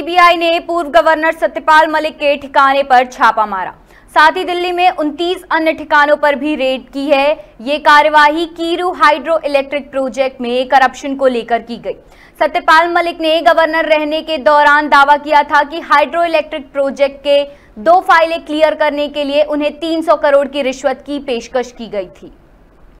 CBI ने पूर्व governor Satyapal Malik के ठिकाने पर छापा मारा साथ ही दिल्ली में 29 अन्य ठिकानों पर भी रेड की है ये कार्यवाही कीरू हाइड्रो इलेक्ट्रिक प्रोजेक्ट में करप्शन को लेकर की गई सत्यपाल मलिक ने गवर्नर रहने के दौरान दावा किया था कि हाइड्रो इलेक्ट्रिक प्रोजेक्ट के दो फाइलें क्लियर करने के लिए उन्हें 300 करोड़ की रिश्वत की पेशकश की गई थी